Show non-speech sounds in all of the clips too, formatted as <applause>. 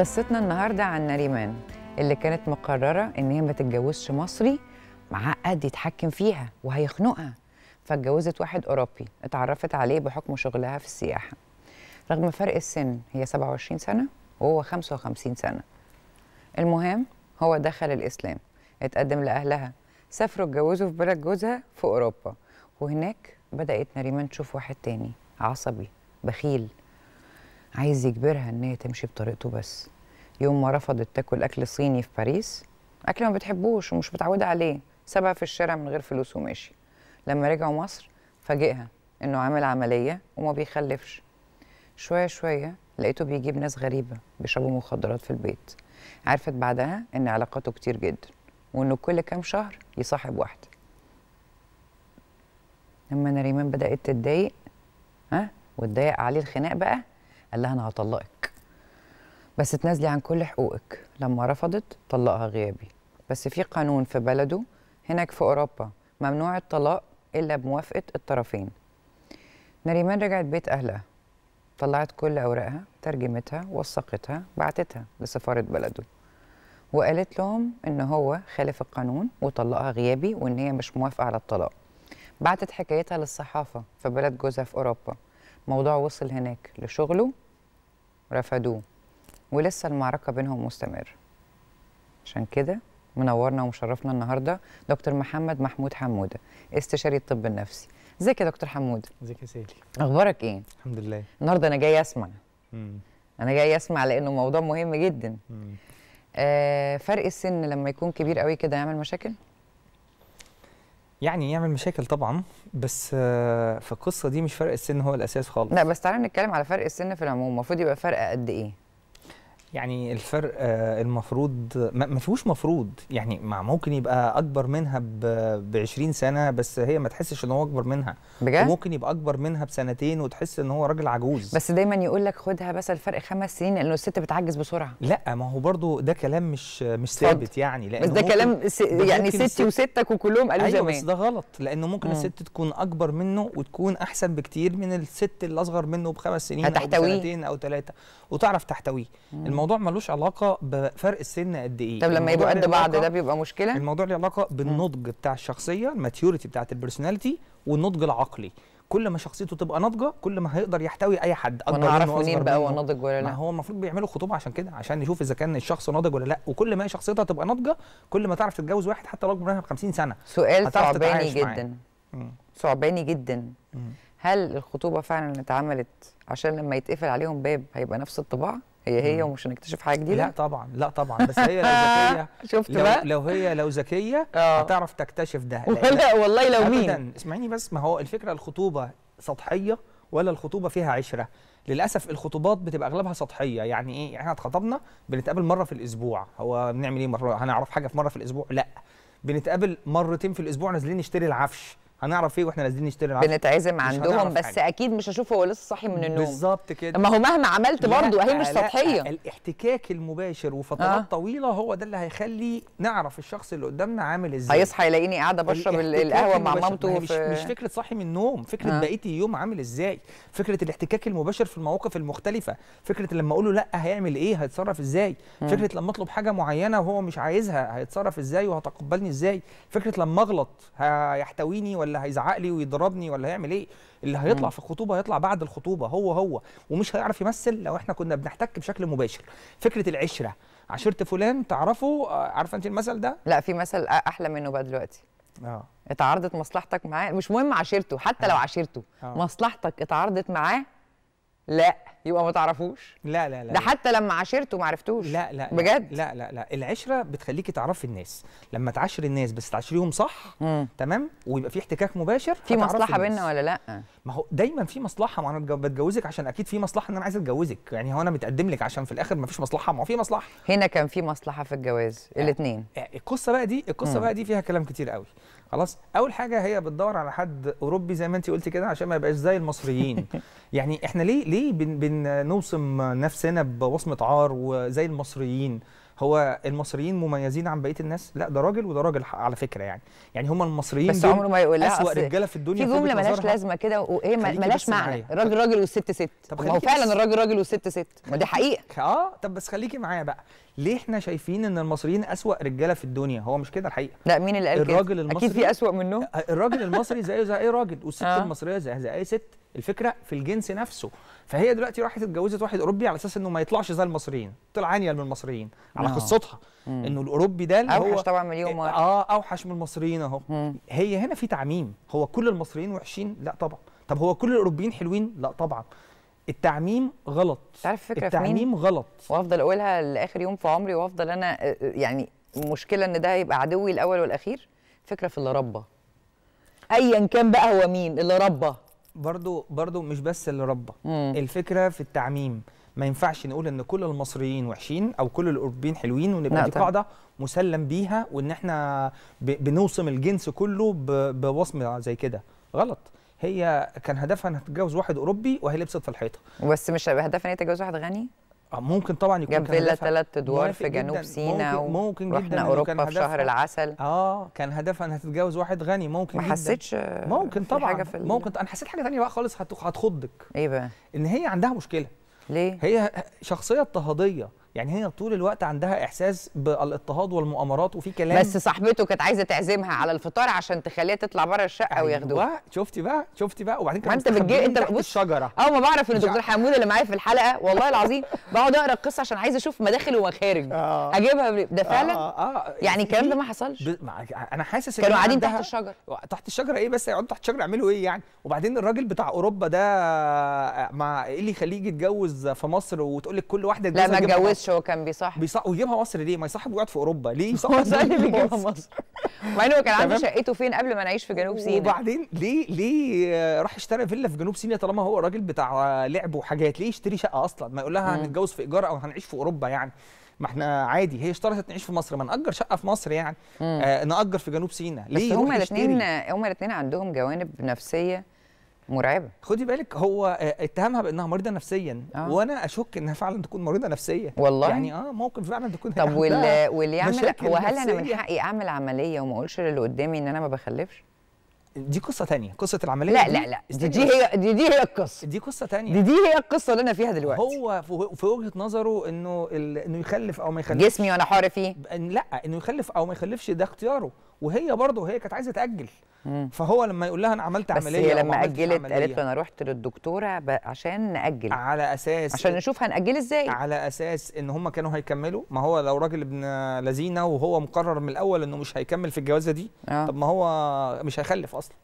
قصتنا النهارده عن ناريمان اللي كانت مقرره ان هي ما تتجوزش مصري معقد يتحكم فيها وهيخنقها فاتجوزت واحد اوروبي اتعرفت عليه بحكم شغلها في السياحه رغم فرق السن هي 27 سنه وهو 55 سنه المهم هو دخل الاسلام اتقدم لاهلها سافروا اتجوزوا في بلد جوزها في اوروبا وهناك بدات ناريمان تشوف واحد تاني عصبي بخيل عايز يجبرها ان هي تمشي بطريقته بس يوم ما رفضت تاكل اكل صيني في باريس اكل ما بتحبوش ومش متعوده عليه سابها في الشارع من غير فلوس وماشي لما رجعوا مصر فاجئها انه عامل عمليه وما بيخلفش شويه شويه لقيته بيجيب ناس غريبه بيشربوا مخدرات في البيت عرفت بعدها ان علاقاته كتير جدا وانه كل كام شهر يصاحب واحده لما نريمان بدات تتضايق ها واتضايق عليه الخناق بقى قال لها انا هطلقك بس تنازلي عن كل حقوقك لما رفضت طلقها غيابي بس في قانون في بلده هناك في اوروبا ممنوع الطلاق الا بموافقه الطرفين نريمان رجعت بيت اهلها طلعت كل اوراقها ترجمتها وثقتها بعتتها لسفاره بلده وقالت لهم ان هو خالف القانون وطلقها غيابي وان هي مش موافقه على الطلاق بعتت حكايتها للصحافه في بلد جوزها في اوروبا موضوع وصل هناك لشغله رفضوه ولسه المعركة بينهم مستمرة عشان كده منورنا ومشرفنا النهاردة دكتور محمد محمود حمودة استشاري الطب النفسي ازيك يا دكتور حمودة ازيك يا سيدي اخبارك ايه الحمد لله النهارده انا جاي اسمع مم. انا جاي اسمع لانه موضوع مهم جدا آه فرق السن لما يكون كبير قوي كده يعمل مشاكل يعني يعمل مشاكل طبعا بس آه، في القصه دي مش فرق السن هو الاساس خالص لا بس تعالى نتكلم على فرق السن في العموم المفروض يبقى فرق قد ايه يعني الفرق آه، المفروض ما فيهوش مفروض يعني مع ممكن يبقى اكبر منها ب 20 سنه بس هي ما تحسش ان هو اكبر منها بجد؟ وممكن يبقى اكبر منها بسنتين وتحس ان هو راجل عجوز بس دايما يقول لك خدها بس الفرق خمس سنين لانه الست بتعجز بسرعه لا ما هو برضو ده كلام مش مش ثابت يعني لان بس ده كلام س... يعني ستي وستك وكلهم قالوا أيوة زمان بس ده غلط لانه ممكن مم. الست تكون اكبر منه وتكون احسن بكتير من الست اللي اصغر منه بخمس سنين هتحتويه. او سنتين او ثلاثه وتعرف تحتويه الموضوع ملوش علاقه بفرق السن قد ايه طب لما يبقوا قد بعض ده بيبقى مشكله الموضوع له علاقه بالنضج بتاع الشخصيه الماتيوريتي بتاعه البرسوناليتي والنضج العقلي كل ما شخصيته تبقى ناضجه كل ما هيقدر يحتوي اي حد اكبر منه اعرف منين بقى هو ناضج ولا لا ما هو المفروض بيعملوا خطوبه عشان كده عشان نشوف اذا كان الشخص ناضج ولا لا وكل ما شخصيتها تبقى ناضجه كل ما تعرف تتجوز واحد حتى لو اكبر منها ب 50 سنه سؤال صعباني جدا صعباني جدا هل الخطوبه فعلا اتعملت عشان لما يتقفل عليهم باب هيبقى نفس الطباع هي هي ومش هنكتشف حاجه جديده لا طبعا لا طبعا بس هي لو ذكيه <laughs> شفت لو بقى لو هي لو ذكيه آه. هتعرف تكتشف ده <laughs> لا والله لو مين ابدا اسمعيني بس ما هو الفكره الخطوبه سطحيه ولا الخطوبه فيها عشره للاسف الخطوبات بتبقى اغلبها سطحيه يعني ايه احنا اتخطبنا بنتقابل مره في الاسبوع هو بنعمل ايه مره هنعرف حاجه في مره في الاسبوع لا بنتقابل مرتين في الاسبوع نازلين نشتري العفش هنعرف ايه واحنا نازلين نشتري العشاء بنتعزم عندهم بس حاجة. اكيد مش هشوفه وهو لسه صاحي من النوم بالظبط كده ما هو مهما عملت برضه اهي مش سطحيه الاحتكاك المباشر وفترات آه. طويله هو ده اللي هيخلي نعرف الشخص اللي قدامنا عامل ازاي هيصحى يلاقيني قاعده بشرب القهوه مع مامته مش, في... مش فكره صاحي من النوم فكره آه. بقيت يوم عامل ازاي فكره الاحتكاك المباشر في المواقف المختلفه فكره لما اقول له لا هيعمل ايه هيتصرف ازاي فكره لما اطلب حاجه معينه وهو مش عايزها هيتصرف ازاي وهتقبلني ازاي فكره لما اغلط هيحتويني ولا ولا هيزعق لي ويضربني ولا هيعمل ايه اللي هيطلع في الخطوبه هيطلع بعد الخطوبه هو هو ومش هيعرف يمثل لو احنا كنا بنحتك بشكل مباشر فكره العشره عشره فلان تعرفه آه، عارفه انت المثل ده لا في مثل احلى منه بقى دلوقتي اه اتعارضت مصلحتك معاه مش مهم عشيرته حتى آه. لو عشيرته آه. مصلحتك اتعارضت معاه لا يبقى ما تعرفوش لا لا لا ده حتى لما عاشرته ما عرفتوش لا لا بجد لا لا لا العشره بتخليكي تعرفي الناس لما تعاشري الناس بس تعاشريهم صح مم. تمام ويبقى في احتكاك مباشر في مصلحه بينا ولا لا ما هو دايما في مصلحه ما انا بتجوزك عشان اكيد في مصلحه ان انا عايز اتجوزك يعني هو انا متقدم لك عشان في الاخر ما فيش مصلحه ما هو في مصلحه هنا كان في مصلحه في الجواز آه، الاثنين آه، القصه بقى دي القصه بقى دي فيها كلام كتير قوي خلاص اول حاجه هي بتدور على حد اوروبي زي ما انت قلتي كده عشان ما يبقاش زي المصريين <laughs> يعني احنا ليه ليه بنوصم نفسنا بوصمه عار وزي المصريين هو المصريين مميزين عن بقيه الناس لا ده راجل وده راجل على فكره يعني يعني هم المصريين بس عمره ما يقولها اسوأ رجاله في الدنيا في جمله ملهاش لازمه كده وايه ملهاش معنى الراجل راجل والست ست طب هو فعلا الراجل راجل والست ست ما دي حقيقه <laughs> اه طب بس خليكي معايا بقى ليه احنا شايفين ان المصريين اسوأ رجاله في الدنيا هو مش كده الحقيقه لا مين اللي قال الراجل المصري اكيد في اسوأ منهم آه، الراجل المصري زيه زي اي راجل والست آه. المصريه زيها زي اي ست الفكره في الجنس نفسه فهي دلوقتي راحت اتجوزت واحد اوروبي على اساس انه ما يطلعش زي المصريين طلع عانيه من المصريين على نعم. قصتها انه الاوروبي ده اللي هو اوحش طبعا مليون مره اه اوحش من المصريين اهو هي هنا في تعميم هو كل المصريين وحشين لا طبعا طب هو كل الاوروبيين حلوين لا طبعا التعميم غلط تعرف الفكره التعميم في مين؟ غلط وافضل اقولها لاخر يوم في عمري وافضل انا آه، آه، يعني مشكله ان ده هيبقى عدوي الاول والاخير فكره في اللي ربى ايا كان بقى هو مين اللي ربى برضو برضو مش بس اللي ربى الفكره في التعميم ما ينفعش نقول ان كل المصريين وحشين او كل الاوروبيين حلوين ونبقى دي قاعده مسلم بيها وان احنا بنوصم الجنس كله بوصمه زي كده غلط هي كان هدفها انها تتجوز واحد اوروبي وهي لبست في الحيطه بس مش هدفها ان هي تتجوز واحد غني آه، ممكن طبعا يكون جاب فيلا ثلاث ادوار في جنوب سيناء ممكن, جدا رحنا اوروبا في شهر العسل اه كان هدفها انها تتجوز واحد غني ممكن ما حسيتش ممكن طبعا حاجة في ممكن انا حسيت حاجه ثانيه بقى خالص هتخضك ايه بقى ان هي عندها مشكله ليه هي شخصيه اضطهاديه يعني هي طول الوقت عندها احساس بالاضطهاد والمؤامرات وفي كلام بس صاحبته كانت عايزه تعزمها على الفطار عشان تخليها تطلع بره الشقه أيوة وياخدوها شفتي بقى شفتي بقى وبعدين كانت انت بتجي انت بص الشجره اه ما بعرف ان دكتور حمود اللي معايا في الحلقه والله العظيم بقعد اقرا القصه عشان عايزه اشوف مداخل ومخارج آه. اجيبها ده آه، فعلا آه آه. يعني الكلام ده ما حصلش ب... ما... انا حاسس كانوا قاعدين تحت الشجره تحت الشجره ايه بس يقعدوا تحت الشجره يعملوا ايه يعني وبعدين الراجل بتاع اوروبا ده مع ايه اللي يخليه يتجوز في مصر وتقول لك كل واحده لا ما اتجوزش هو كان بيصاحب بيصاحب ويجيبها مصر ليه؟ ما يصاحب ويقعد في اوروبا ليه <laughs> يصاحب زي اللي بيجيبها مصر مع انه كان عنده شقته فين قبل ما نعيش في جنوب سيناء وبعدين ليه ليه راح اشترى فيلا في جنوب سيناء طالما هو راجل بتاع لعب وحاجات ليه يشتري شقه اصلا ما يقول لها هنتجوز في ايجار او هنعيش في اوروبا يعني ما احنا عادي هي اشترطت نعيش في مصر ما نأجر شقه في مصر يعني آه نأجر في جنوب سيناء ليه بس هما الاثنين هما الاثنين عندهم جوانب نفسيه مرعبه خدي بالك هو آه، اتهمها بانها مريضه نفسيا آه. وانا اشك انها فعلا تكون مريضه نفسيا والله يعني اه موقف فعلا تكون طب واللي يعمل هو هل انا من حقي اعمل عمليه وما اقولش للي قدامي ان انا ما بخلفش دي قصه تانية قصه العمليه لا لا لا دي, دي هي دي, دي هي القصه دي قصه تانية دي, دي هي القصه اللي انا فيها دلوقتي هو في وجهه نظره انه انه يخلف او ما يخلفش جسمي وانا حار فيه لا انه يخلف او ما يخلفش ده اختياره وهي برضه هي كانت عايزه تاجل فهو لما يقول لها انا عملت بس عمليه بس هي لما اجلت قالت له انا رحت للدكتوره عشان ناجل على اساس عشان نشوف هنأجل ازاي على اساس ان هم كانوا هيكملوا ما هو لو راجل ابن لذينه وهو مقرر من الاول انه مش هيكمل في الجوازه دي آه. طب ما هو مش هيخلف اصلا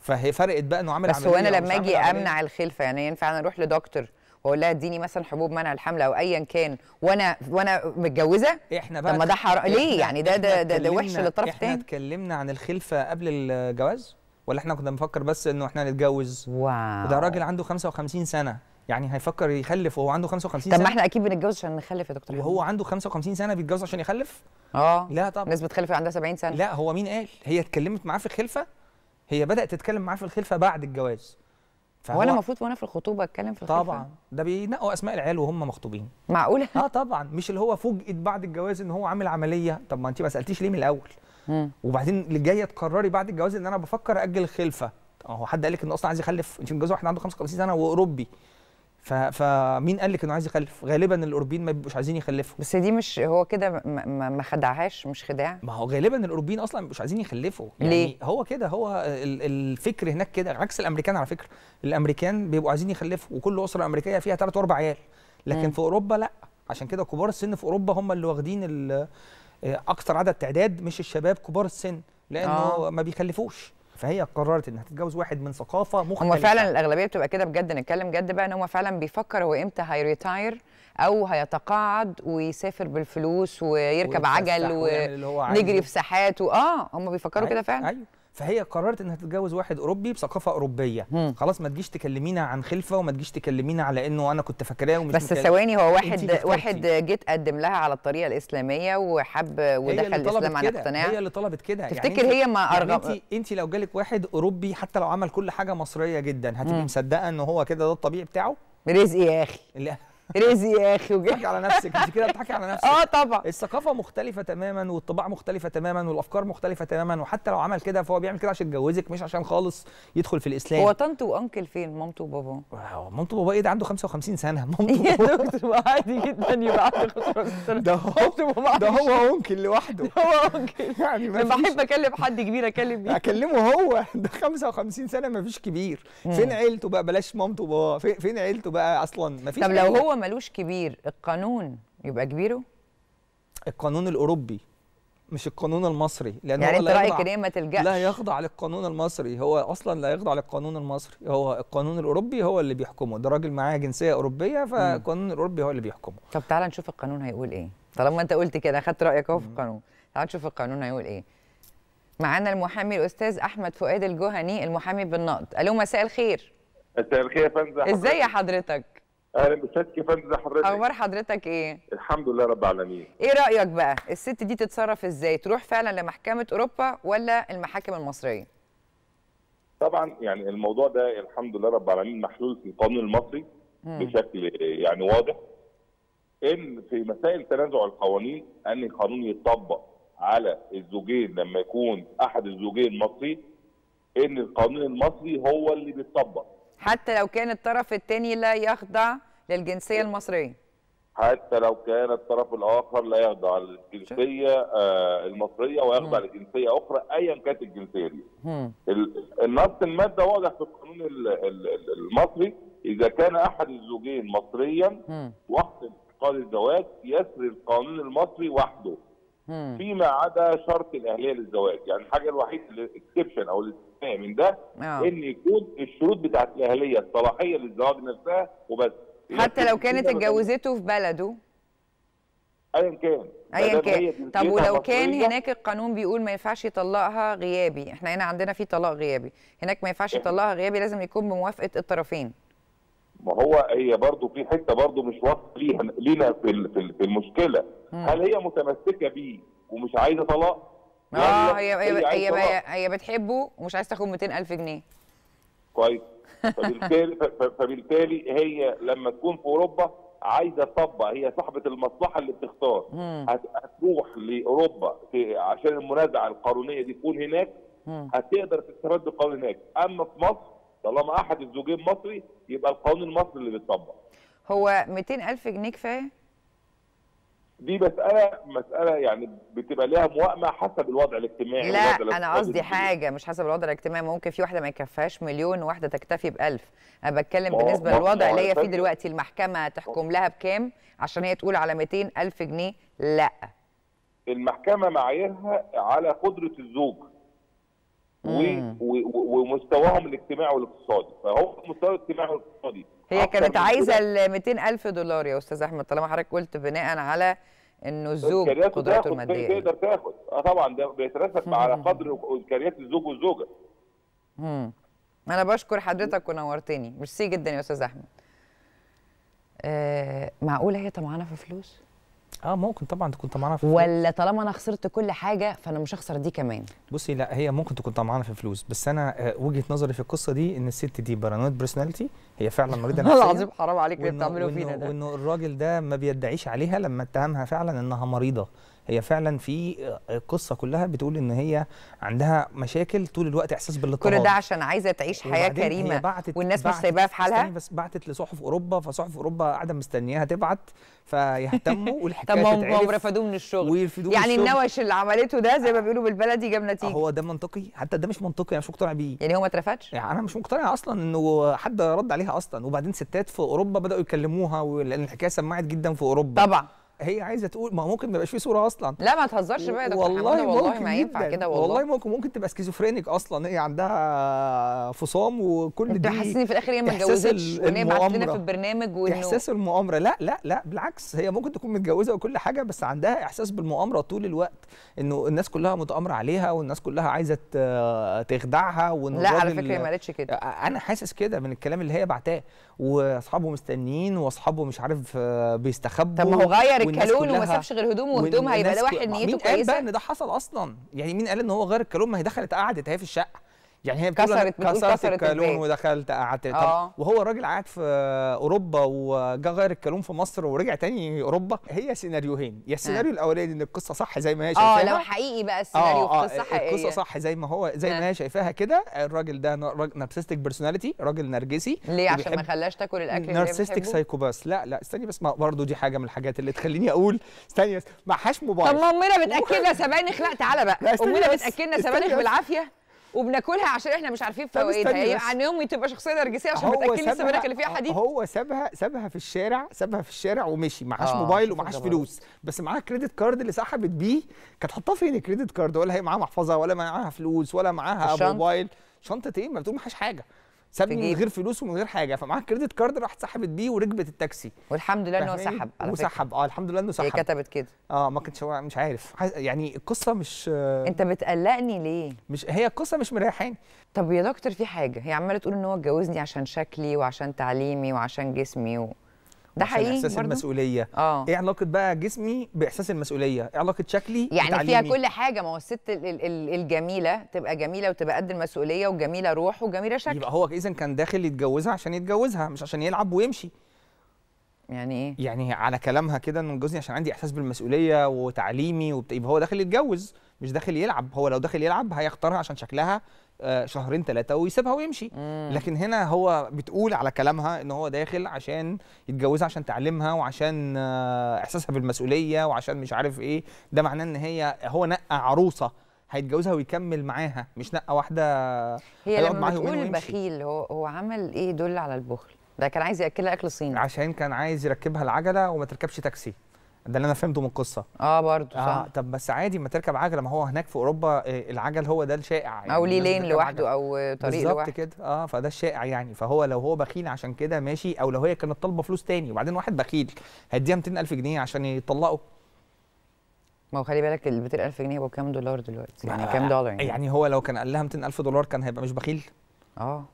فهي فرقت بقى انه عامل بس عمليه بس هو انا لما اجي امنع الخلفه يعني ينفع انا اروح لدكتور واقول لها اديني مثلا حبوب منع الحمل او ايا كان وانا وانا متجوزه احنا بقى طب ما ده حرام ليه يعني ده ده ده, ده وحش للطرف الثاني احنا اتكلمنا عن الخلفه قبل الجواز ولا احنا كنا بنفكر بس انه احنا نتجوز واو ده راجل عنده 55 سنه يعني هيفكر يخلف وهو عنده 55 طب سنه طب ما احنا اكيد بنتجوز عشان نخلف يا دكتور وهو عنده 55 سنه بيتجوز عشان يخلف اه لا طبعا الناس بتخلف عندها 70 سنه لا هو مين قال هي اتكلمت معاه في الخلفه هي بدات تتكلم معاه في الخلفه بعد الجواز هو انا المفروض وانا في الخطوبه اتكلم في الخلفه طبعا ده بينقوا اسماء العيال وهم مخطوبين معقوله اه طبعا مش اللي هو فوجئت بعد الجواز ان هو عامل عمليه طب ما انت ما سالتيش ليه من الاول مم. وبعدين اللي جايه تقرري بعد الجواز ان انا بفكر اجل الخلفه هو حد قال لك انه اصلا عايز يخلف انت متجوزه واحد عنده 55 سنه واوروبي فمين قال لك انه عايز يخلف غالبا الاوروبيين ما بيبقوش عايزين يخلفوا بس دي مش هو كده ما خدعهاش مش خداع ما هو غالبا الاوروبيين اصلا ما بيبقوش عايزين يخلفوا يعني ليه؟ هو كده هو الفكر هناك كده عكس الامريكان على فكره الامريكان بيبقوا عايزين يخلفوا وكل اسره امريكيه فيها ثلاث واربع عيال لكن م. في اوروبا لا عشان كده كبار السن في اوروبا هم اللي واخدين اكثر عدد تعداد مش الشباب كبار السن لانه آه. ما بيخلفوش فهي قررت انها تتجوز واحد من ثقافه مختلفه هم فعلا الاغلبيه بتبقى كده بجد نتكلم جد بقى ان هم فعلا بيفكر هو امتى هيريتاير او هيتقاعد ويسافر بالفلوس ويركب عجل ونجري في ساحات اه هم بيفكروا كده أيوه، فعلا ايوه فهي قررت انها تتجوز واحد اوروبي بثقافه اوروبيه مم. خلاص ما تجيش تكلمينا عن خلفه وما تجيش تكلمينا على انه انا كنت فاكراه ومش بس ثواني هو واحد واحد جه تقدم لها على الطريقه الاسلاميه وحب ودخل الاسلام عن اقتناع هي اللي طلبت كده يعني تفتكر يعني هي ما يعني ارغب يعني انت انت لو جالك واحد اوروبي حتى لو عمل كل حاجه مصريه جدا هتبقي مصدقه ان هو كده ده الطبيعي بتاعه رزق يا اخي رزي يا اخي بتضحكي على نفسك انت كده بتضحكي على نفسك اه طبعا الثقافه مختلفه تماما والطباع مختلفه تماما والافكار مختلفه تماما وحتى لو عمل كده فهو بيعمل كده عشان يتجوزك مش عشان خالص يدخل في الاسلام هو طنط وانكل فين مامته وباباه مامته وباباه ايه ده عنده 55 سنه مامته <laughs> يا دكتور عادي جدا يبقى عنده 55 سنه ده هو ده هو انكل لوحده ده <laughs> هو انكل <laughs> يعني لما احب اكلم حد كبير اكلم مين اكلمه هو ده 55 سنه ما فيش كبير فين عيلته بقى بلاش مامته وباباه فين عيلته بقى اصلا فيش طب لو هو ملوش كبير القانون يبقى كبيره القانون الاوروبي مش القانون المصري لان يعني انت رايك ان ما تلجاش لا يخضع للقانون المصري هو اصلا لا يخضع للقانون المصري هو القانون الاوروبي هو اللي بيحكمه ده راجل معاه جنسيه اوروبيه فالقانون الاوروبي هو اللي بيحكمه طب تعالى نشوف القانون هيقول ايه طالما انت قلت كده خدت رايك اهو في القانون تعالى نشوف القانون هيقول ايه معانا المحامي الاستاذ احمد فؤاد الجهني المحامي بالنقد الو مساء الخير مساء الخير يا فندم ازاي حضرتك اهلا بسيادتك يا فندم ازي حضرتك اخبار حضرتك ايه الحمد لله رب العالمين ايه رايك بقى الست دي تتصرف ازاي تروح فعلا لمحكمه اوروبا ولا المحاكم المصريه طبعا يعني الموضوع ده الحمد لله رب العالمين محلول في القانون المصري مم. بشكل يعني واضح ان في مسائل تنازع القوانين ان القانون يطبق على الزوجين لما يكون احد الزوجين مصري ان القانون المصري هو اللي بيطبق حتى لو كان الطرف الثاني لا يخضع للجنسيه إيه. المصريه حتى لو كان الطرف الاخر لا يخضع للجنسيه آه، المصريه ويخضع لجنسيه اخرى ايا كانت الجنسيه دي. النص الماده واضح في القانون المصري اذا كان احد الزوجين مصريا وقت انتقال الزواج يسري القانون المصري وحده. فيما عدا شرط الاهليه للزواج يعني الحاجه الوحيده الاكسبشن او الاستثناء من ده آه. ان يكون الشروط بتاعت الاهليه الصلاحيه للزواج نفسها وبس حتى لو كانت اتجوزته في بلده ايا كان ايا كان طب ولو كان هناك القانون بيقول ما ينفعش يطلقها غيابي احنا هنا عندنا في طلاق غيابي هناك ما ينفعش إيه. يطلقها غيابي لازم يكون بموافقه الطرفين ما هو هي برضه في حته برضه مش واضحه ليها لينا في في المشكله مم. هل هي متمسكه بيه ومش عايزه طلاق اه هي هي هي, هي, هي بتحبه ومش عايزه تاخد 200000 جنيه كويس فبالتالي فبالتالي هي لما تكون في اوروبا عايزه تطبق هي صاحبه المصلحه اللي بتختار هتروح لاوروبا عشان المنازعه القانونيه دي تكون هناك هتقدر تستفاد بالقانون هناك اما في مصر طالما احد الزوجين مصري يبقى القانون المصري اللي بيتطبق هو 200000 جنيه كفايه دي مساله مساله يعني بتبقى ليها موائمه حسب الوضع الاجتماعي لا انا قصدي حاجه مش حسب الوضع الاجتماعي ممكن في واحده ما يكفيهاش مليون وواحده تكتفي ب 1000 انا بتكلم بالنسبه للوضع اللي هي فيه دلوقتي المحكمه تحكم لها بكام عشان هي تقول على 200 ألف جنيه لا المحكمه معاييرها على قدره الزوج ومستواهم الاجتماعي والاقتصادي فهو مستوى الاجتماعي والاقتصادي هي كانت عايزه ال 200000 دولار يا استاذ احمد طالما حضرتك قلت بناء على انه الزوج قدراته الماديه تقدر تاخد اه طبعا ده بيترسب على قدر امكانيات الزوج والزوجه امم انا بشكر حضرتك ونورتني ميرسي جدا يا استاذ احمد آه معقوله هي طمعانه في فلوس اه ممكن طبعا تكون طمعانه في الفلوس. ولا طالما انا خسرت كل حاجه فانا مش هخسر دي كمان بصي لا هي ممكن تكون طمعانه في الفلوس بس انا آه، وجهه نظري في القصه دي ان الست دي بارانويد بيرسوناليتي هي فعلا <laughs> مريضه نفسيا العظيم حرام عليك اللي بتعمله فينا ده وانه الراجل ده ما بيدعيش عليها لما اتهمها فعلا انها مريضه هي فعلا في القصه كلها بتقول ان هي عندها مشاكل طول الوقت احساس بالاضطراب كل ده عشان عايزه تعيش حياه كريمه والناس مش سايباها في حالها بس بعتت لصحف اوروبا فصحف اوروبا قاعده مستنياها تبعت فيهتموا <laughs> والحكايه طب هم رفضوه من الشغل ويرفضوه يعني النوش اللي عملته ده زي ما بيقولوا بالبلدي جاب نتيجه هو ده منطقي حتى ده مش منطقي انا مش مقتنع بيه يعني هو ما اترفدش يعني انا مش مقتنع اصلا انه حد رد عليها اصلا وبعدين ستات في اوروبا بداوا يكلموها لان الحكايه سمعت جدا في اوروبا طبعا هي عايزه تقول ما ممكن ما يبقاش في صوره اصلا لا ما تهزرش بقى يا دكتور والله والله ممكن ما ينفع كده والله والله ممكن ممكن تبقى سكيزوفرينيك اصلا هي عندها فصام وكل دي حاسين في الاخر هي ما اتجوزتش وان هي بعتت لنا في البرنامج وانه احساس المؤامره لا لا لا بالعكس هي ممكن تكون متجوزه وكل حاجه بس عندها احساس بالمؤامره طول الوقت انه الناس كلها متامره عليها والناس كلها عايزه تخدعها وان لا على فكره ما قالتش كده انا حاسس كده من الكلام اللي هي بعتاه واصحابه مستنيين واصحابه مش عارف آه، بيستخبوا طب ما هو غير الكالون وما سابش غير هدومه وهدومها يبقى ده واحد نيته كويسه مين قال بقى ان ده حصل اصلا يعني مين قال ان هو غير الكالون ما هي دخلت قعدت اهي في الشقه يعني هي كسرت كسرت الكالون ودخلت قعدت آه. وهو الراجل قاعد في اوروبا وجا غير الكالون في مصر ورجع تاني اوروبا هي سيناريوهين يا آه. السيناريو آه. الاولاني ان القصه صح زي ما هي شايفاها اه لو حقيقي بقى آه، السيناريو آه القصه آه حقيقيه القصه صح زي ما هو زي آه. ما هي شايفاها كده الراجل ده نارسستيك بيرسوناليتي راجل نرجسي ليه عشان ما خلاش تاكل الاكل اللي نارسستيك سايكوباس لا لا استني بس ما برضه دي حاجه من الحاجات اللي تخليني اقول استني بس معهاش موبايل طب ما امنا بتاكلنا <laughs> سبانخ لا تعالى بقى امنا بتاكلنا سبانخ بالعافيه وبناكلها عشان احنا مش عارفين فوائدها يعني عن يومي تبقى شخصيه نرجسيه عشان بتاكلني السبانخ اللي فيها آه، حديد هو سابها سابها في الشارع سابها في الشارع ومشي معهاش آه موبايل ومعهاش فلوس بس معاها كريدت كارد اللي سحبت بيه كانت حاطاه فين الكريدت كارد ولا هي معاها محفظه ولا معاها فلوس ولا معاها موبايل شنطه ايه ما بتقول معهاش حاجه سابني من غير فلوس ومن غير حاجه فمعاها كريدت كارد راحت سحبت بيه وركبت التاكسي والحمد لله ان هو سحب على وسحب اه الحمد لله انه سحب هي كتبت كده اه ما كنتش مش عارف يعني القصه مش آه انت بتقلقني ليه مش هي القصه مش مريحاني طب يا دكتور في حاجه هي عماله تقول ان هو اتجوزني عشان شكلي وعشان تعليمي وعشان جسمي و... ده حقيقي احساس برضو؟ المسؤوليه آه. ايه علاقه بقى جسمي باحساس المسؤوليه ايه علاقه شكلي يعني بتعليمي. فيها كل حاجه ما هو الست الجميله تبقى جميله وتبقى قد المسؤوليه وجميله روح وجميله شكل يبقى هو اذا كان داخل يتجوزها عشان يتجوزها مش عشان يلعب ويمشي يعني ايه يعني على كلامها كده ان جوزني عشان عندي احساس بالمسؤوليه وتعليمي وبت... يبقى هو داخل يتجوز مش داخل يلعب هو لو داخل يلعب هيختارها عشان شكلها آه، شهرين ثلاثه ويسيبها ويمشي مم. لكن هنا هو بتقول على كلامها ان هو داخل عشان يتجوزها عشان تعلمها وعشان آه، احساسها بالمسؤوليه وعشان مش عارف ايه ده معناه ان هي هو نقى عروسه هيتجوزها ويكمل معاها مش نقى واحده هي لما بتقول بخيل هو هو عمل ايه يدل على البخل ده كان عايز ياكلها اكل صيني عشان كان عايز يركبها العجله وما تركبش تاكسي ده اللي انا فهمته من القصه اه برضه آه، صح آه طب بس عادي ما تركب عجله ما هو هناك في اوروبا آه، العجل هو ده الشائع يعني او ليه لين لوحده او طريق لوحده بالظبط كده اه فده الشائع يعني فهو لو هو بخيل عشان كده ماشي او لو هي كانت طالبه فلوس تاني وبعدين واحد بخيل هيديها 200000 جنيه عشان يطلقه ما هو خلي بالك ال 200000 جنيه بكام دولار دلوقتي يعني كام دولار يعني يعني هو لو كان قال لها 200000 دولار كان هيبقى مش بخيل اه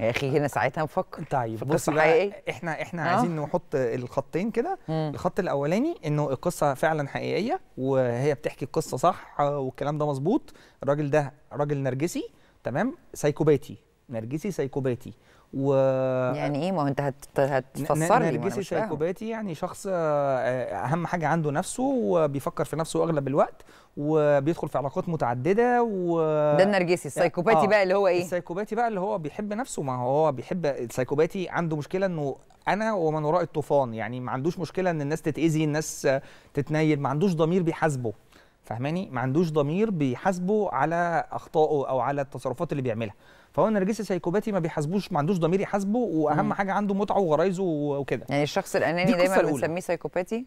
يا اخي هنا ساعتها مفكر طيب بص بقى إيه؟ احنا احنا أه؟ عايزين نحط الخطين كده الخط الاولاني انه القصه فعلا حقيقيه وهي بتحكي القصه صح والكلام ده مظبوط الراجل ده راجل نرجسي تمام سايكوباتي نرجسي سايكوباتي و يعني ايه ما هو انت هت... هتفسر لي نرجسي سايكوباتي يعني شخص آه، اهم حاجه عنده نفسه وبيفكر في نفسه اغلب الوقت وبيدخل في علاقات متعدده و ده النرجسي السايكوباتي آه. بقى اللي هو ايه السايكوباتي بقى اللي هو بيحب نفسه ما هو بيحب السايكوباتي عنده مشكله انه انا ومن وراء الطوفان يعني ما عندوش مشكله ان الناس تتاذي الناس تتنيل ما عندوش ضمير بيحاسبه فاهماني ما عندوش ضمير بيحاسبه على اخطائه او على التصرفات اللي بيعملها فهو النرجسي سايكوباتي ما بيحاسبوش ما عندوش ضمير يحاسبه واهم مم. حاجه عنده متعه وغرايزه وكده يعني الشخص الاناني دايما بنسميه سايكوباتي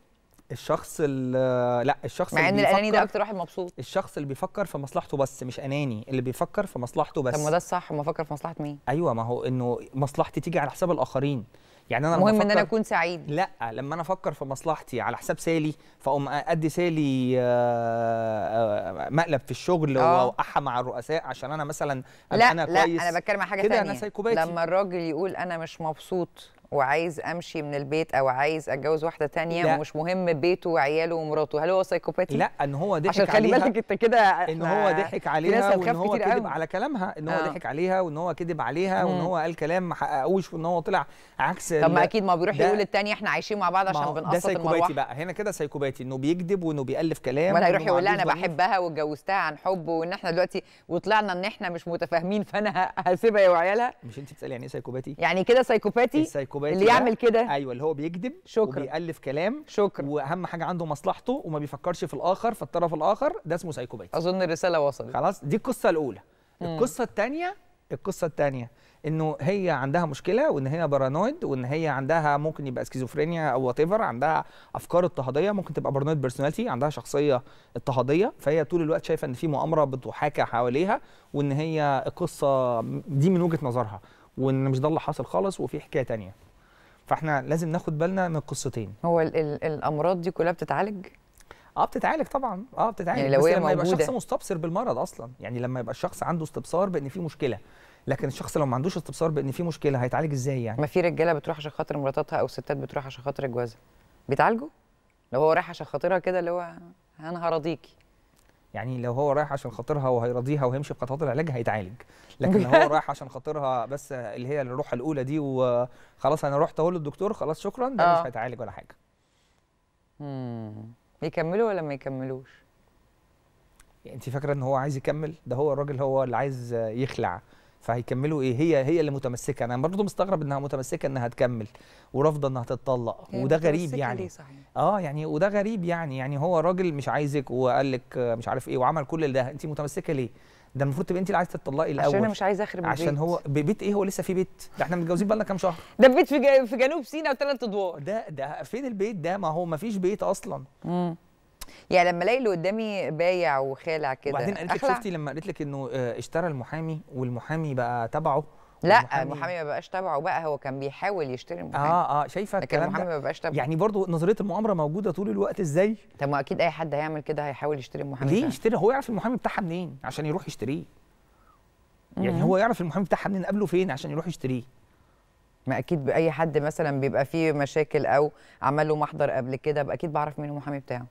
الشخص لا الشخص مع ان الاناني ده اكتر واحد مبسوط الشخص اللي بيفكر في مصلحته بس مش اناني اللي بيفكر في مصلحته بس طب ما ده الصح ما افكر في مصلحه مين ايوه ما هو انه مصلحتي تيجي على حساب الاخرين يعني انا مهم ان انا اكون سعيد لا لما انا افكر في مصلحتي على حساب سالي فاقوم ادي سالي آه، آه، آه، مقلب في الشغل واوقعها مع الرؤساء عشان انا مثلا لا انا لا كويس لا انا بتكلم عن حاجه ثانيه لما الراجل يقول انا مش مبسوط وعايز امشي من البيت او عايز اتجوز واحده تانية لا. ومش مهم بيته وعياله ومراته هل هو سايكوباتي لا ان هو ضحك عشان خلي بالك انت كده ان هو ضحك عليها وان هو كذب على كلامها ان هو آه. ضحك عليها وان هو كذب عليها مم. وان هو قال كلام ما حققوش وان هو طلع عكس طب ما اكيد ما بيروح يقول للتانية احنا عايشين مع بعض عشان المروحه ده سايكوباتي بقى هنا كده سايكوباتي انه بيكذب وانه بيالف كلام ولا يروح يقول لها انا بحبها واتجوزتها عن حب وان احنا دلوقتي وطلعنا ان احنا مش متفاهمين فانا هسيبها وعيالها مش انت بتسالي يعني ايه سايكوباتي يعني كده سايكوباتي كوبايه اللي يعمل كده ايوه اللي هو بيكذب شكرا وبيالف كلام شكرا واهم حاجه عنده مصلحته وما بيفكرش في الاخر في الطرف الاخر ده اسمه سايكوباتي اظن الرساله وصلت خلاص دي القصه الاولى مم. القصه الثانيه القصه الثانيه انه هي عندها مشكله وان هي بارانويد وان هي عندها ممكن يبقى سكيزوفرينيا او وات عندها افكار اضطهاديه ممكن تبقى بارانويد بيرسوناليتي عندها شخصيه اضطهاديه فهي طول الوقت شايفه ان في مؤامره بتحاكى حواليها وان هي القصه دي من وجهه نظرها وان مش ده اللي حاصل خالص وفي حكايه ثانيه فاحنا لازم ناخد بالنا من القصتين هو ال ال الامراض دي كلها بتتعالج اه بتتعالج طبعا اه بتتعالج يعني لو بس لما موجودة. يبقى الشخص مستبصر بالمرض اصلا يعني لما يبقى الشخص عنده استبصار بان في مشكله لكن الشخص لو ما عندوش استبصار بان في مشكله هيتعالج ازاي يعني ما في رجاله بتروح عشان خاطر مراتها او ستات بتروح عشان خاطر جوازها بيتعالجوا لو هو رايح عشان خاطرها كده اللي هو انا هرضيكي يعني لو هو رايح عشان خاطرها وهيرضيها وهيمشي في خطوات العلاج هيتعالج لكن <laughs> هو رايح عشان خاطرها بس اللي هي الروحه الاولى دي وخلاص انا رحت اقول للدكتور خلاص شكرا ده آه. مش هيتعالج ولا حاجه امم يكملوا ولا ما يكملوش يعني انت فاكره ان هو عايز يكمل ده هو الراجل هو اللي عايز يخلع فهيكملوا ايه هي هي اللي متمسكه انا برضه مستغرب انها متمسكه انها تكمل ورافضه انها تتطلق وده غريب يعني ليه صحيح. اه يعني وده غريب يعني يعني هو راجل مش عايزك وقال لك مش عارف ايه وعمل كل ده انت متمسكه ليه ده المفروض تبقى انت اللي عايزه تطلقي الاول عشان انا مش عايزه اخرب البيت عشان هو ببيت ايه هو لسه في بيت ده احنا متجوزين بقالنا كام شهر ده بيت في في جنوب سيناء وثلاث ادوار ده ده فين البيت ده ما هو ما فيش بيت اصلا مم. يعني لما الاقي اللي قدامي بايع وخالع كده وبعدين قالت لك شفتي لما قالت لك انه آه، اشترى المحامي والمحامي بقى تبعه لا المحامي ما بقاش تبعه بقى هو كان بيحاول يشتري المحامي اه اه شايفه لكن المحامي ما بقاش تبعه يعني برضه نظريه المؤامره موجوده طول الوقت ازاي طب ما اكيد اي حد هيعمل كده هيحاول يشتري المحامي ليه يشتري هو يعرف المحامي بتاعها منين عشان يروح يشتريه يعني هو يعرف المحامي بتاعها منين قبله فين عشان يروح يشتريه ما اكيد باي حد مثلا بيبقى فيه مشاكل او عمل له محضر قبل كده اكيد بعرف مين المحامي بتاعه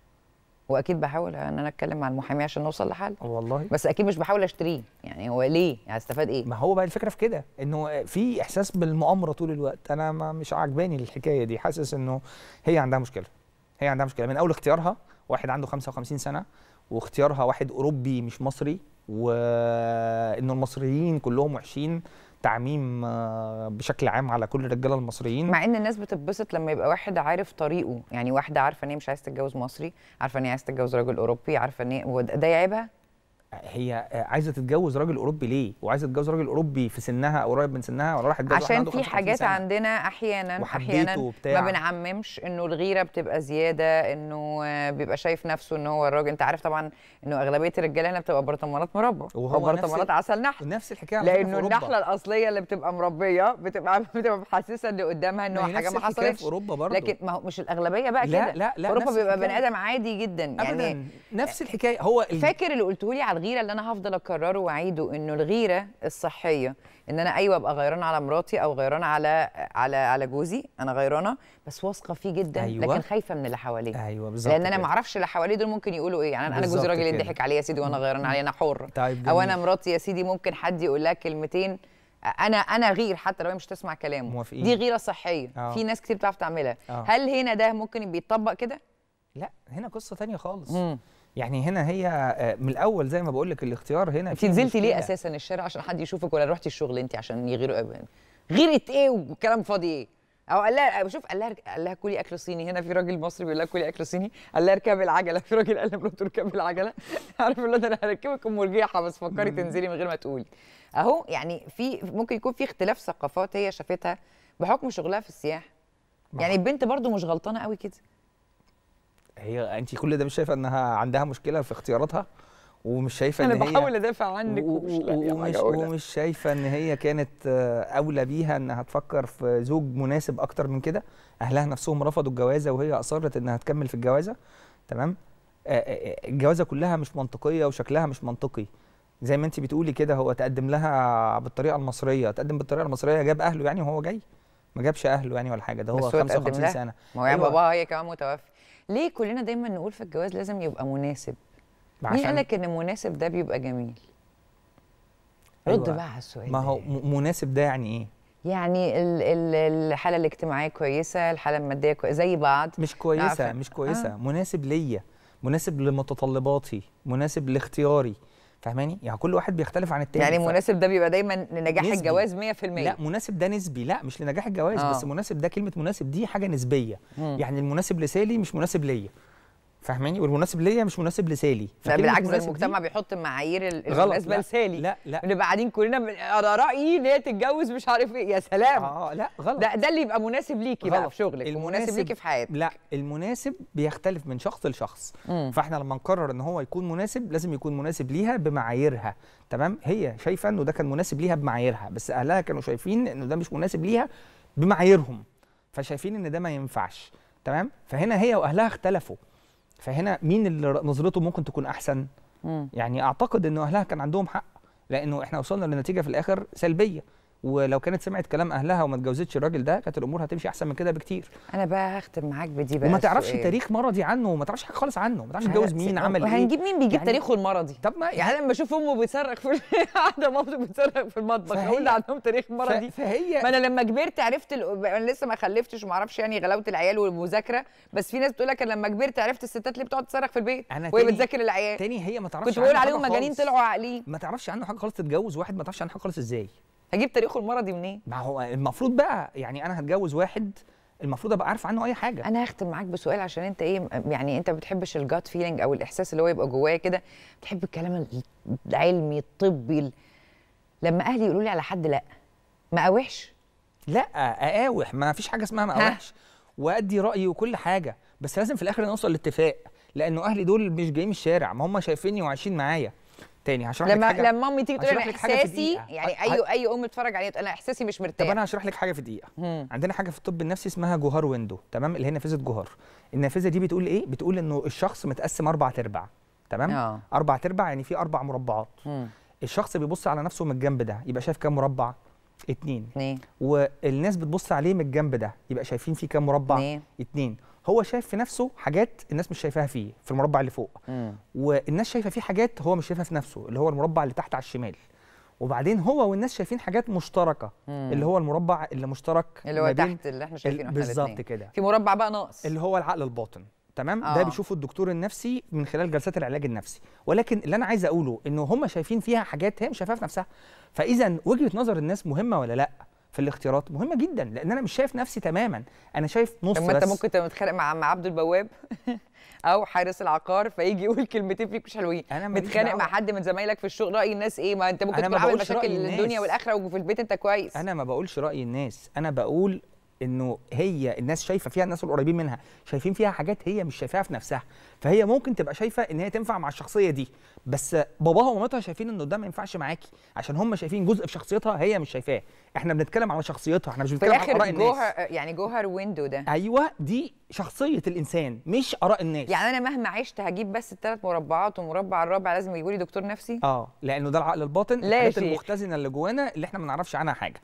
واكيد بحاول ان انا اتكلم مع المحامي عشان نوصل لحل والله بس اكيد مش بحاول اشتريه يعني هو ليه يعني هستفاد ايه ما هو بقى الفكره في كده انه في احساس بالمؤامره طول الوقت انا ما مش عاجباني الحكايه دي حاسس انه هي عندها مشكله هي عندها مشكله من اول اختيارها واحد عنده 55 سنه واختيارها واحد اوروبي مش مصري وانه المصريين كلهم وحشين تعميم آه، بشكل عام على كل الرجاله المصريين مع ان الناس بتتبسط لما يبقى واحد عارف طريقه يعني واحده عارفه ان هي مش عايزه تتجوز مصري عارفه ان هي عايزه تتجوز راجل اوروبي عارفه ان هي ده يعيبها هي آه، عايزه تتجوز راجل اوروبي ليه وعايزه تتجوز راجل اوروبي في سنها او قريب من سنها ولا راح تتجوز عشان في حاجات سنة. عندنا احيانا احيانا وبتاع. ما بنعممش انه الغيره بتبقى زياده انه آه، بيبقى شايف نفسه ان هو الراجل انت عارف طبعا انه اغلبيه الرجاله هنا بتبقى برطمانات مربى وهو برطمانات عسل نحل نفس الحكايه لانه النحله الاصليه اللي بتبقى مربيه بتبقى <laughs> بتبقى محسسه اللي قدامها ان هو حاجه ما حصلتش لكن ما هو مش الاغلبيه بقى كده لا لا لا اوروبا بيبقى بني ادم عادي جدا يعني نفس الحكايه هو فاكر اللي قلته لي على الغيره اللي انا هفضل اكرره واعيده انه الغيره الصحيه ان انا ايوه ابقى غيران على مراتي او غيران على على على جوزي انا غيرانه بس واثقه فيه جدا أيوة. لكن خايفه من اللي حواليه ايوه بالظبط لان انا ما اعرفش اللي حواليه دول ممكن يقولوا ايه يعني انا جوزي راجل يضحك عليا يا سيدي وانا غيران عليه انا حر طيب او انا مراتي يا سيدي ممكن حد يقول لها كلمتين انا انا غير حتى لو مش تسمع كلامه موافقين. دي غيره صحيه أوه. في ناس كتير بتعرف تعملها أوه. هل هنا ده ممكن بيتطبق كده لا هنا قصه ثانيه خالص مم. يعني هنا هي آه، من الاول زي ما بقول لك الاختيار هنا انت نزلتي ليه اساسا الشارع عشان حد يشوفك ولا رحتي الشغل انت عشان يغيروا يعني؟ غيرة ايه وكلام فاضي ايه او قال لها بشوف قال لها قال لها كلي اكل صيني هنا في راجل مصري بيقول لها كلي اكل صيني قال لها اركبي العجله <laughs> في راجل قال لها اركبي العجله <laughs> عارف اللي انا هركبك ام مرجيحه بس فكري تنزلي من غير ما تقولي اهو يعني في ممكن يكون في اختلاف ثقافات هي شافتها بحكم شغلها في السياحه يعني البنت برضو مش غلطانه قوي كده هي انت كل ده مش شايفه انها عندها مشكله في اختياراتها ومش شايفه ان هي انا بحاول ادافع عنك و... ومش ومش, ومش شايفه ان هي كانت اولى بيها انها تفكر في زوج مناسب اكتر من كده اهلها نفسهم رفضوا الجوازه وهي اصرت انها تكمل في الجوازه تمام آه، آه، آه، الجوازه كلها مش منطقيه وشكلها مش منطقي زي ما انت بتقولي كده هو تقدم لها بالطريقه المصريه تقدم بالطريقه المصريه جاب اهله يعني وهو جاي ما جابش اهله يعني ولا حاجه ده هو 55 سنه ما هو يعني أيوة. باباها هي كمان متوفي ليه كلنا دايما نقول في الجواز لازم يبقى مناسب مين قال لك ان مناسب ده بيبقى جميل أيوة. رد بقى على السؤال ما هو مناسب ده يعني ايه يعني ال ال الحاله الاجتماعيه كويسه الحاله الماديه كويسة زي بعض مش كويسه مش كويسه آه. مناسب ليا مناسب لمتطلباتي مناسب لاختياري فاهماني يعني كل واحد بيختلف عن التاني يعني ف... مناسب ده بيبقى دايما لنجاح نسبي. الجواز 100% لا مناسب ده نسبي لا مش لنجاح الجواز آه. بس مناسب ده كلمه مناسب دي حاجه نسبيه مم. يعني المناسب لسالي مش مناسب ليا فاهماني والمناسب ليا مش مناسب لسالي بالعكس المجتمع بيحط معايير المناسبه لسالي لا لا بنبقى قاعدين كلنا انا آه، رايي ان هي تتجوز مش عارف ايه يا سلام اه لا غلط ده ده اللي يبقى مناسب ليكي بقى في شغلك المناسب ليكي في حياتك لا المناسب بيختلف من شخص لشخص مم. فاحنا لما نقرر ان هو يكون مناسب لازم يكون مناسب ليها بمعاييرها تمام هي شايفه انه ده كان مناسب ليها بمعاييرها بس اهلها كانوا شايفين انه ده مش مناسب ليها بمعاييرهم فشايفين ان ده ما ينفعش تمام فهنا هي واهلها اختلفوا فهنا مين اللي نظرته ممكن تكون احسن مم. يعني اعتقد انه اهلها كان عندهم حق لانه احنا وصلنا لنتيجه في الاخر سلبيه ولو كانت سمعت كلام اهلها وما اتجوزتش الراجل ده كانت الامور هتمشي احسن من كده بكتير انا بقى هختم معاك بدي بقى وما تعرفش إيه؟ تاريخ مرضي عنه وما تعرفش حاجه خالص عنه ما تعرفش اتجوز مين عمل ايه هنجيب مين بيجيب يعني تاريخه المرضي طب ما يعني, لما اشوف امه بتصرخ في <laughs> قاعده مامته بتصرخ في المطبخ اقول عندهم تاريخ مرضي فهي ما انا لما كبرت عرفت ال... انا لسه ما خلفتش وما اعرفش يعني غلاوه العيال والمذاكره بس في ناس بتقول لك انا لما كبرت عرفت الستات اللي بتقعد تصرخ في البيت وهي بتذاكر العيال تاني هي ما تعرفش كنت بقول عليهم مجانين طلعوا عاقلين ما تعرفش عنه حاجه خالص تتجوز واحد ما تعرفش عنه حاجه خالص ازاي هجيب تاريخه المرضي منين؟ ما هو المفروض بقى يعني انا هتجوز واحد المفروض ابقى عارف عنه اي حاجه انا هختم معاك بسؤال عشان انت ايه يعني انت ما بتحبش الجات فيلينج او الاحساس اللي هو يبقى جوايا كده بتحب الكلام العلمي الطبي لما اهلي يقولوا لي على حد لا ما اوحش لا اقاوح ما فيش حاجه اسمها ما اوحش وادي رايي وكل حاجه بس لازم في الاخر نوصل لاتفاق لانه اهلي دول مش جايين من الشارع ما هم شايفيني وعايشين معايا تاني هشرح لما لك حاجه لما امي تيجي تقول انا احساسي يعني اي أيوة اي أيوة ام عليا عليها انا احساسي مش مرتاح طب انا هشرح لك حاجه في دقيقه مم. عندنا حاجه في الطب النفسي اسمها جوهر ويندو تمام اللي هي نافذه جوهر النافذه دي بتقول ايه بتقول انه الشخص متقسم اربع ارباع تمام آه. اربع ارباع يعني في اربع مربعات مم. الشخص بيبص على نفسه من الجنب ده يبقى شايف كام مربع اتنين, اتنين. والناس بتبص عليه من الجنب ده يبقى شايفين فيه كام مربع اتنين, اتنين. هو شايف في نفسه حاجات الناس مش شايفاها فيه في المربع اللي فوق مم. والناس شايفه فيه حاجات هو مش شايفها في نفسه اللي هو المربع اللي تحت على الشمال وبعدين هو والناس شايفين حاجات مشتركه مم. اللي هو المربع اللي مشترك اللي هو تحت اللي احنا شايفينه بالظبط كده في مربع بقى ناقص اللي هو العقل الباطن تمام آه. ده بيشوفه الدكتور النفسي من خلال جلسات العلاج النفسي ولكن اللي انا عايز اقوله ان هم شايفين فيها حاجات هي مش شايفاها في نفسها فاذا وجهه نظر الناس مهمه ولا لا في الاختيارات مهمه جدا لان انا مش شايف نفسي تماما انا شايف نص طب انت ممكن تبقى متخانق مع مع عبد البواب <laughs> او حارس العقار فيجي يقول كلمتين فيك مش حلوين انا متخانق مع حد من زمايلك في الشغل راي الناس ايه ما انت ممكن تكون عامل مشاكل الدنيا والاخره وفي البيت انت كويس انا ما بقولش راي الناس انا بقول انه هي الناس شايفه فيها الناس القريبين منها شايفين فيها حاجات هي مش شايفاها في نفسها فهي ممكن تبقى شايفه ان هي تنفع مع الشخصيه دي بس باباها ومامتها شايفين انه ده ما ينفعش معاكي عشان هم شايفين جزء في شخصيتها هي مش شايفاه احنا بنتكلم على شخصيتها احنا مش بنتكلم على اراء الناس جوهر يعني جوهر ويندو ده ايوه دي شخصيه الانسان مش اراء الناس يعني انا مهما عشت هجيب بس الثلاث مربعات ومربع الرابع لازم يجيبوا لي دكتور نفسي اه لانه ده العقل الباطن الحاجات المختزنه اللي جوانا اللي احنا ما نعرفش عنها حاجه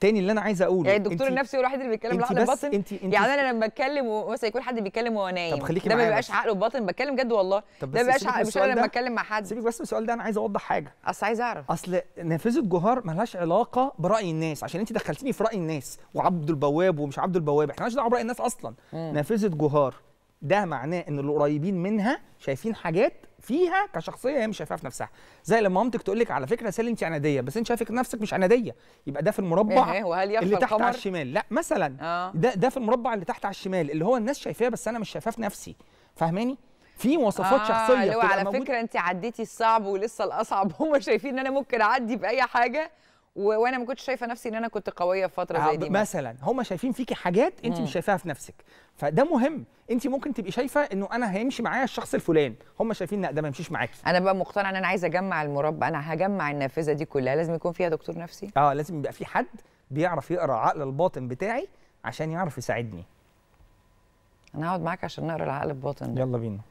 تاني اللي انا عايز اقوله يعني الدكتور النفسي هو الوحيد اللي بيتكلم لوحده بباطن انت انت يعني انا لما بتكلم مثلا يكون حد بيتكلم وهو نايم طب خليكي ده ما بيبقاش عقله بطن بتكلم جد والله ده ما بيبقاش عقله مش انا لما بتكلم مع حد سيبك بس من السؤال ده انا عايز اوضح حاجه اصل عايز اعرف اصل نافذه جوهر مالهاش علاقه براي الناس عشان انت دخلتيني في راي الناس وعبد البواب ومش عبد البواب احنا مالناش دعوه براي الناس اصلا نافذه جوهر ده معناه ان القريبين منها شايفين حاجات فيها كشخصيه هي مش شايفاها في نفسها زي لما مامتك تقول لك على فكره سالي انت عناديه بس انت شايفك نفسك مش عناديه يبقى ده في المربع إيه وهل اللي تحت على الشمال لا مثلا آه. ده ده في المربع اللي تحت على الشمال اللي هو الناس شايفاه بس انا مش شايفاه في نفسي فاهماني في مواصفات آه شخصيه على فكره انت عديتي الصعب ولسه الاصعب <laughs> هم شايفين ان انا ممكن اعدي باي حاجه وانا ما كنتش شايفه نفسي ان انا كنت قويه في فتره زي دي مثلا هم شايفين فيكي حاجات انت مش شايفاها في نفسك فده مهم انت ممكن تبقي شايفه انه انا هيمشي معايا الشخص الفلان هم شايفين لا ده ما يمشيش معاكي انا بقى مقتنعه ان انا عايزه اجمع المربع انا هجمع النافذه دي كلها لازم يكون فيها دكتور نفسي اه لازم يبقى في حد بيعرف يقرا عقل الباطن بتاعي عشان يعرف يساعدني انا هقعد معاك عشان نقرا العقل الباطن ده. يلا بينا